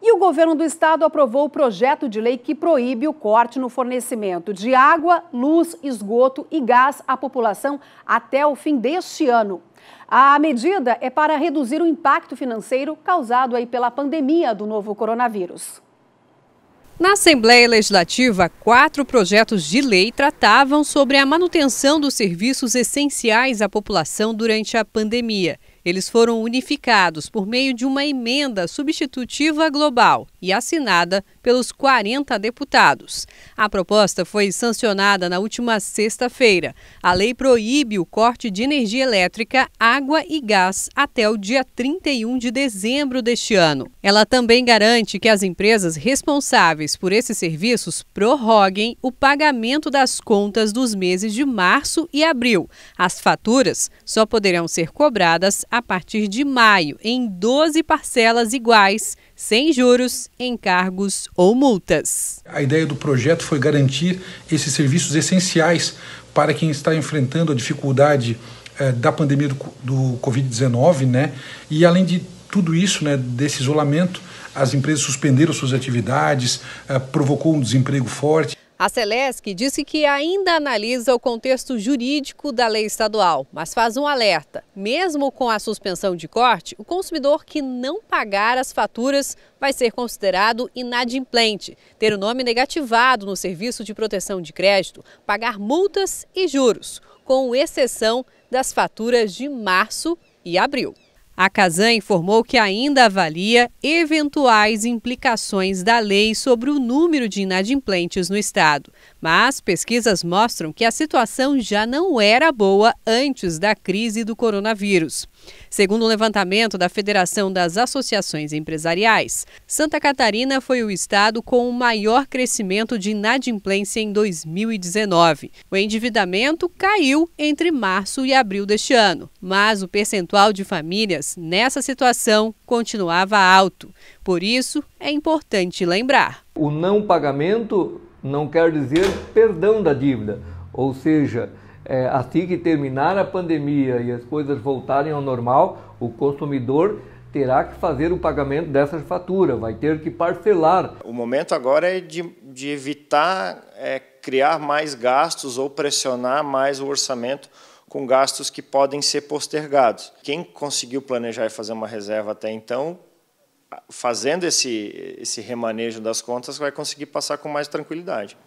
E o governo do estado aprovou o projeto de lei que proíbe o corte no fornecimento de água, luz, esgoto e gás à população até o fim deste ano. A medida é para reduzir o impacto financeiro causado aí pela pandemia do novo coronavírus. Na Assembleia Legislativa, quatro projetos de lei tratavam sobre a manutenção dos serviços essenciais à população durante a pandemia. Eles foram unificados por meio de uma emenda substitutiva global e assinada pelos 40 deputados. A proposta foi sancionada na última sexta-feira. A lei proíbe o corte de energia elétrica, água e gás até o dia 31 de dezembro deste ano. Ela também garante que as empresas responsáveis por esses serviços prorroguem o pagamento das contas dos meses de março e abril. As faturas só poderão ser cobradas a partir de maio em 12 parcelas iguais, sem juros, encargos ou multas. A ideia do projeto foi garantir esses serviços essenciais para quem está enfrentando a dificuldade eh, da pandemia do, do Covid-19, né? E além de tudo isso, né, desse isolamento, as empresas suspenderam suas atividades, eh, provocou um desemprego forte. A Celesc disse que ainda analisa o contexto jurídico da lei estadual, mas faz um alerta. Mesmo com a suspensão de corte, o consumidor que não pagar as faturas vai ser considerado inadimplente, ter o nome negativado no serviço de proteção de crédito, pagar multas e juros, com exceção das faturas de março e abril. A Casan informou que ainda avalia eventuais implicações da lei sobre o número de inadimplentes no estado, mas pesquisas mostram que a situação já não era boa antes da crise do coronavírus. Segundo o um levantamento da Federação das Associações Empresariais, Santa Catarina foi o estado com o maior crescimento de inadimplência em 2019. O endividamento caiu entre março e abril deste ano, mas o percentual de famílias nessa situação continuava alto. Por isso, é importante lembrar. O não pagamento não quer dizer perdão da dívida, ou seja, é, assim que terminar a pandemia e as coisas voltarem ao normal, o consumidor terá que fazer o pagamento dessas faturas, vai ter que parcelar. O momento agora é de, de evitar é, criar mais gastos ou pressionar mais o orçamento com gastos que podem ser postergados. Quem conseguiu planejar e fazer uma reserva até então, fazendo esse, esse remanejo das contas, vai conseguir passar com mais tranquilidade.